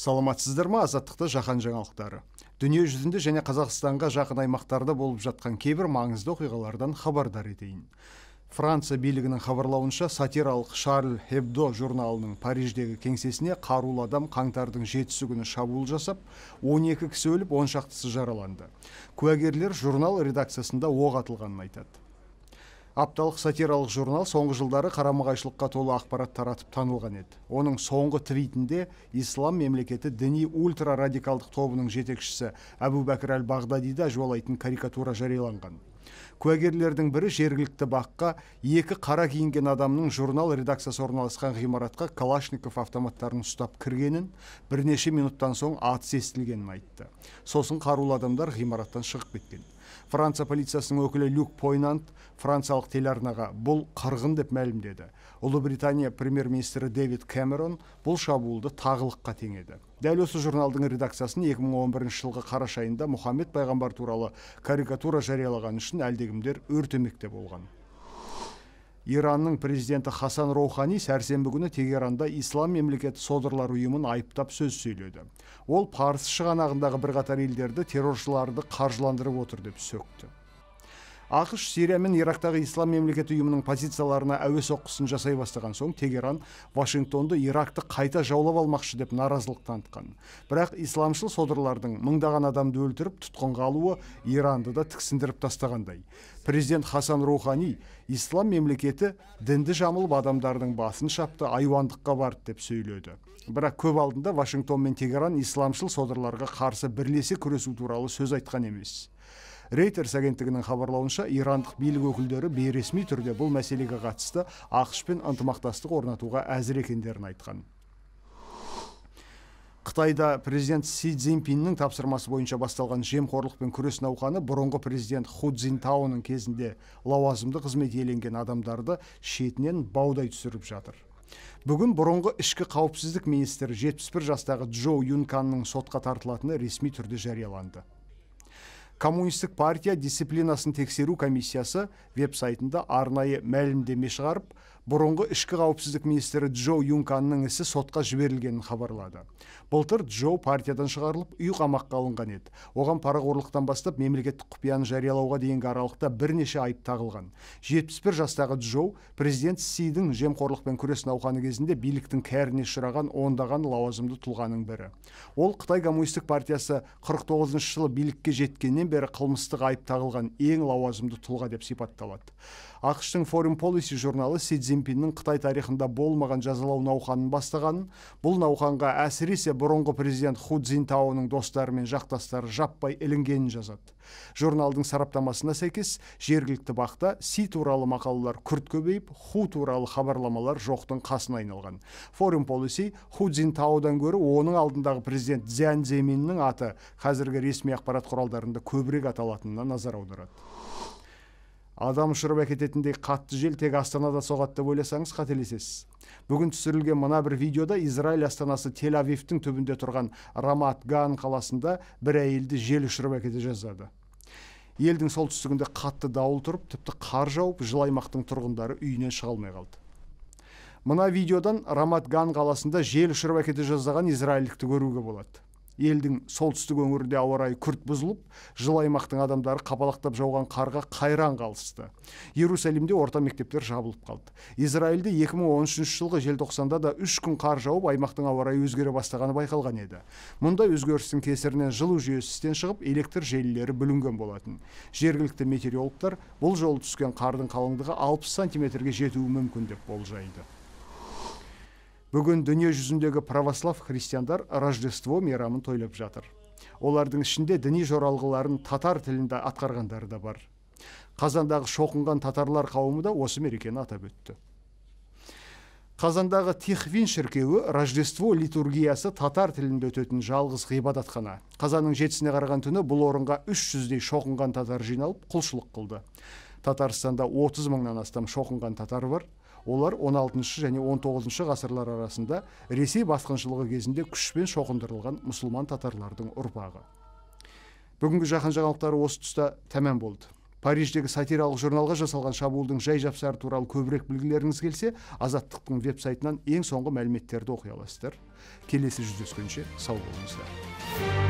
саламатсыздар ма азаттықта жаһан жаңалықтары дүние жүзінде және қазақстанға жақын аймақтарда болып жатқан кейбір маңызды оқиғалардан хабардар етейін франция билігінің хабарлауынша сатиралық шарль хебдо журналының париждегі кеңсесіне қарулы адам қаңтардың жетісі күні шабуыл жасап 12 кісі өліп он шақтысы жараланды куәгерлер журнал редакциясында оқ атылғанын айтады апталық сатиралық журнал соңғы жылдары қарама қайшылыққа толы ақпарат таратып танылған еді оның соңғы твитінде ислам мемлекеті діни ультра-радикалдық тобының жетекшісі әбу бәкір әл бағдадиді әжуалайтын карикатура жарияланған куәгерлердің бірі жергілікті баққа екі қара киінген адамның журнал редакциясы орналасқан ғимаратқа калашников автоматтарын ұстап кіргенін бірнеше минуттан соң атыс естілгенін айтты сосын қарулы адамдар ғимараттан шығып кеткен франция полициясының өкілі люк пойнант франциялық телеарнаға бұл қырғын деп мәлімдеді ұлыбритания премьер министрі дэвид кэмерон бұл шабуылды тағылыққа теңеді дәл осы журналдың редакциясын 2011 жылғы қараша айында мұхаммед пайғамбар туралы карикатура жариялағаны үшін әлдекімдер өртемек те болған иранның президенті хасан роухани сәрсенбі күні тегеранда ислам мемлекеті содырлар ұйымын айыптап сөз сөйледі ол парсы шығанағындағы бірқатар елдерді терроршыларды қаржыландырып отыр деп сөкті ақш сирия мен ирактағы ислам мемлекеті ұйымының позицияларына әуе соққысын жасай бастаған соң тегеран вашингтонды иракты қайта жаулап алмақшы деп наразылық танытқан бірақ исламшыл содырлардың мыңдаған адамды өлтіріп тұтқынға алуы иранды да тіксіндіріп тастағандай президент хасан рухани ислам мемлекеті дінді жамылып адамдардың басын шапты айуандыққа барды деп сөйледі бірақ көп алдында вашингтон мен тегеран исламшыл содырларға қарсы бірлесе күресу туралы сөз айтқан емес рейтерс агенттігінің хабарлауынша ирандық билік өкілдері бейресми түрде бұл мәселеге қатысты ақш пен ынтымақтастық орнатуға әзір екендерін айтқан қытайда президент си цзиньпиннің тапсырмасы бойынша басталған жемқорлықпен күрес науқаны бұрынғы президент ху цзиньтаоның кезінде лауазымды қызмет иеленген адамдарды шетінен баудай түсіріп жатыр бүгін бұрынғы ішкі қауіпсіздік министрі 71 жастағы джо юнканның сотқа тартылатыны ресми түрде жарияланды коммунистік партия дисциплинасын тексеру комиссиясы веб сайтында арнайы мәлімдеме шығарып бұрынғы ішкі қауіпсіздік министрі джо юнканның ісі сотқа жіберілгенін хабарлады былтыр джо партиядан шығарылып үй қамаққа алынған еді оған парақорлықтан бастап мемлекеттік құпияны жариялауға дейінгі аралықта бірнеше айып тағылған 71 жастағы джо президент сидің жемқорлықпен күрес науқаны кезінде биліктің кәріне ұшыраған ондаған лауазымды тұлғаның бірі ол қытай коммунистік партиясы 49 жылы билікке жеткеннен бері қылмыстық айып тағылған ең лауазымды тұлға деп сипатталады ақш тың foreign журналы си цзиньпиннің қытай тарихында болмаған жазалау науқанын бастағанын бұл науқанға әсіресе бұрынғы президент ху цзиньтаоның достары мен жақтастары жаппай ілінгенін жазады журналдың сараптамасына сәйкес жергілікті бақта си туралы мақалалар күрт көбейіп ху туралы хабарламалар жоқтың қасына айналған форум полиси ху цзиньтаодан гөрі оның алдындағы президент цзян земиннің аты қазіргі ресми ақпарат құралдарында көбірек аталатынына назар аударады адам ұшырып әкететіндей қатты жел тек астанада соғады деп ойласаңыз қателесесіз бүгін түсірілген мына бір видеода израиль астанасы тель авивтің түбінде тұрған рамат ган қаласында бір әйелді жел ұшырып әкете жаздады елдің солтүстігінде қатты дауыл тұрып тіпті қар жауып жыл аймақтың тұрғындары үйінен шыға алмай қалды мына видеодан рамат ган қаласында жел ұшырып әкете жаздаған израильдікті көруге болады елдің солтүстік өңірінде ауа райы күрт бұзылып жылы аймақтың адамдары қапалақтап жауған қарға қайран қалысты иерусалимде орта мектептер жабылып қалды израильде 2013 жылғы желтоқсанда да үш күн қар жауып аймақтың ауа райы өзгере бастағаны байқалған еді мұндай өзгерістің кесірінен жылу жүйесі істен шығып электр желілері бүлінген болатын жергілікті метеорологтар бұл жолы түскен қардың қалыңдығы алпыс сантиметрге жетуі мүмкін деп болжайды бүгін дүние жүзіндегі православ христиандар рождество мейрамын тойлап жатыр олардың ішінде діни жоралғыларын татар тілінде атқарғандары да бар қазандағы шоқынған татарлар қауымы да осы мерекені атап өтті қазандағы тихвин шіркеуі рождество литургиясы татар тілінде өтетін жалғыз ғибадатхана қазанның жетісіне қараған түні бұл орынға 300-дей шоқынған татар жиналып құлшылық қылды татарстанда отыз мыңнан астам шоқынған татар бар олар 16 және 19 шы ғасырлар арасында ресей басқыншылығы кезінде күшпен шоқындырылған мұсылман татарлардың ұрпағы бүгінгі жақын жаңалықтары осы тұста тәмам болды париждегі сатиралық журналға жасалған шабуылдың жай жапсары туралы көбірек білгілеріңіз келсе азаттықтың веб сайтынан ең соңғы мәліметтерді оқи аласыздар келесі жүздескенше сау болыңыздар